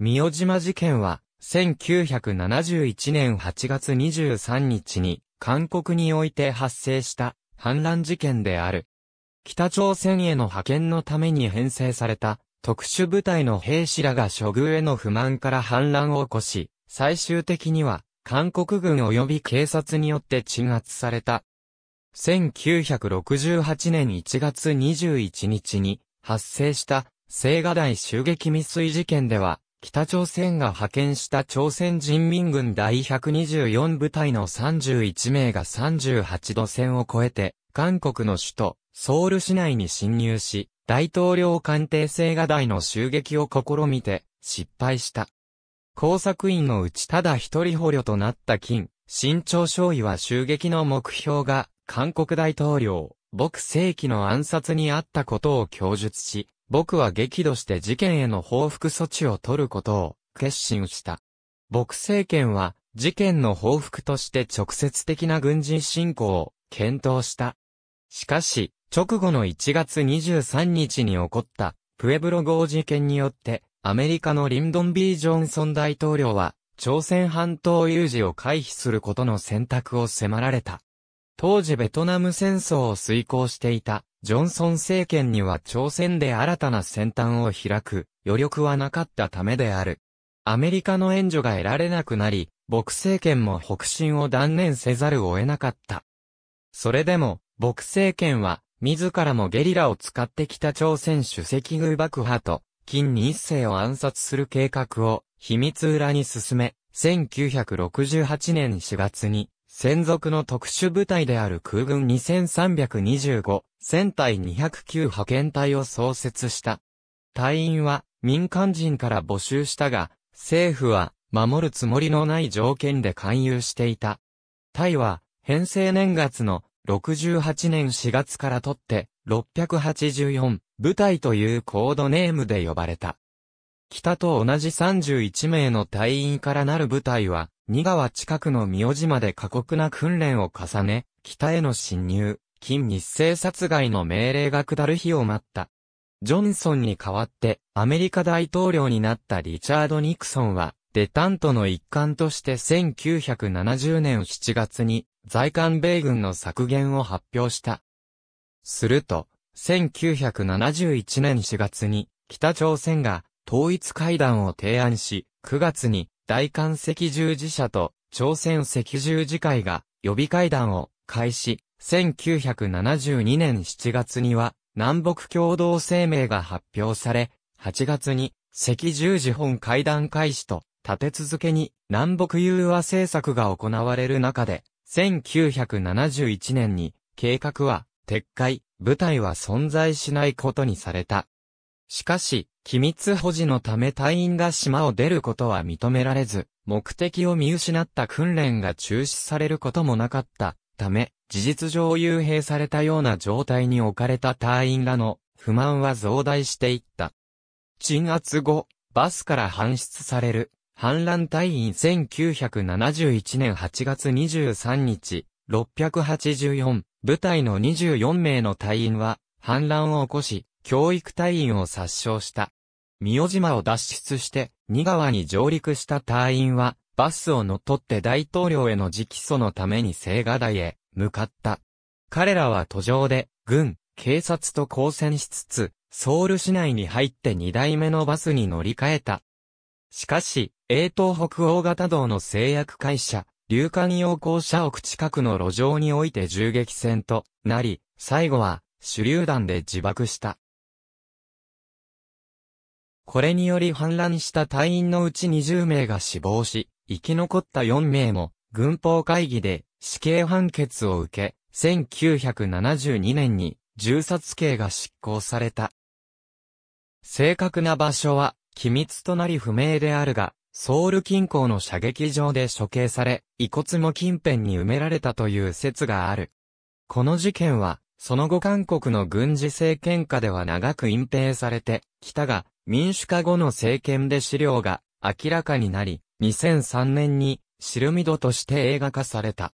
三代島事件は、1971年8月23日に、韓国において発生した反乱事件である。北朝鮮への派遣のために編成された特殊部隊の兵士らが処遇への不満から反乱を起こし、最終的には韓国軍及び警察によって鎮圧された。1968年1月21日に発生した青瓦台襲撃未遂事件では北朝鮮が派遣した朝鮮人民軍第124部隊の31名が38度線を越えて、韓国の首都、ソウル市内に侵入し、大統領官邸青瓦台の襲撃を試みて、失敗した。工作員のうちただ一人捕虜となった金、新朝少尉は襲撃の目標が、韓国大統領、朴世紀の暗殺にあったことを供述し、僕は激怒して事件への報復措置を取ることを決心した。僕政権は事件の報復として直接的な軍事侵攻を検討した。しかし、直後の1月23日に起こったプエブロ号事件によってアメリカのリンドン・ B・ ジョンソン大統領は朝鮮半島有事を回避することの選択を迫られた。当時ベトナム戦争を遂行していたジョンソン政権には朝鮮で新たな先端を開く余力はなかったためである。アメリカの援助が得られなくなり、朴政権も北進を断念せざるを得なかった。それでも、朴政権は、自らもゲリラを使って北朝鮮主席軍爆破と、金日成を暗殺する計画を、秘密裏に進め、1968年4月に、専属の特殊部隊である空軍2325、戦隊209派遣隊を創設した。隊員は民間人から募集したが、政府は守るつもりのない条件で勧誘していた。隊は、編成年月の68年4月からとって、684部隊というコードネームで呼ばれた。北と同じ31名の隊員からなる部隊は、二川近くの三尾島で過酷な訓練を重ね、北への侵入、近日清殺害の命令が下る日を待った。ジョンソンに代わって、アメリカ大統領になったリチャード・ニクソンは、デタントの一環として1970年7月に、在韓米軍の削減を発表した。すると、1971年4月に、北朝鮮が統一会談を提案し、9月に大韓赤十字社と朝鮮赤十字会が予備会談を開始、1972年7月には南北共同声明が発表され、8月に赤十字本会談開始と立て続けに南北融和政策が行われる中で、1971年に計画は撤回、部隊は存在しないことにされた。しかし、機密保持のため隊員が島を出ることは認められず、目的を見失った訓練が中止されることもなかったため、事実上幽閉されたような状態に置かれた隊員らの不満は増大していった。鎮圧後、バスから搬出される、反乱隊員1971年8月23日、684、部隊の24名の隊員は、反乱を起こし、教育隊員を殺傷した。三島を脱出して、二川に上陸した隊員は、バスを乗っ取って大統領への直訴のために青瓦台へ向かった。彼らは途上で、軍、警察と交戦しつつ、ソウル市内に入って二代目のバスに乗り換えた。しかし、英東北大型道の製薬会社、流に用校社屋近くの路上において銃撃戦となり、最後は手榴弾で自爆した。これにより反乱した隊員のうち20名が死亡し、生き残った4名も、軍法会議で死刑判決を受け、1972年に銃殺刑が執行された。正確な場所は、機密となり不明であるが、ソウル近郊の射撃場で処刑され、遺骨も近辺に埋められたという説がある。この事件は、その後韓国の軍事政権下では長く隠蔽されてきたが、民主化後の政権で資料が明らかになり、2003年にシルミドとして映画化された。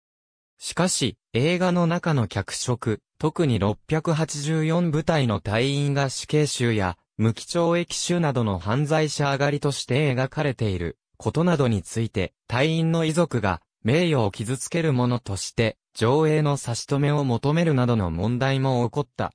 しかし、映画の中の脚色、特に684部隊の隊員が死刑囚や無期懲役囚などの犯罪者上がりとして描かれていることなどについて、隊員の遺族が名誉を傷つけるものとして、上映の差し止めを求めるなどの問題も起こった。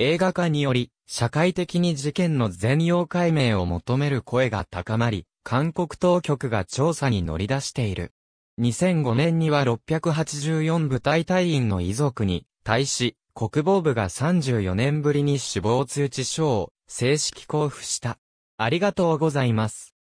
映画化により、社会的に事件の全容解明を求める声が高まり、韓国当局が調査に乗り出している。2005年には684部隊隊員の遺族に、対し、国防部が34年ぶりに死亡通知書を正式交付した。ありがとうございます。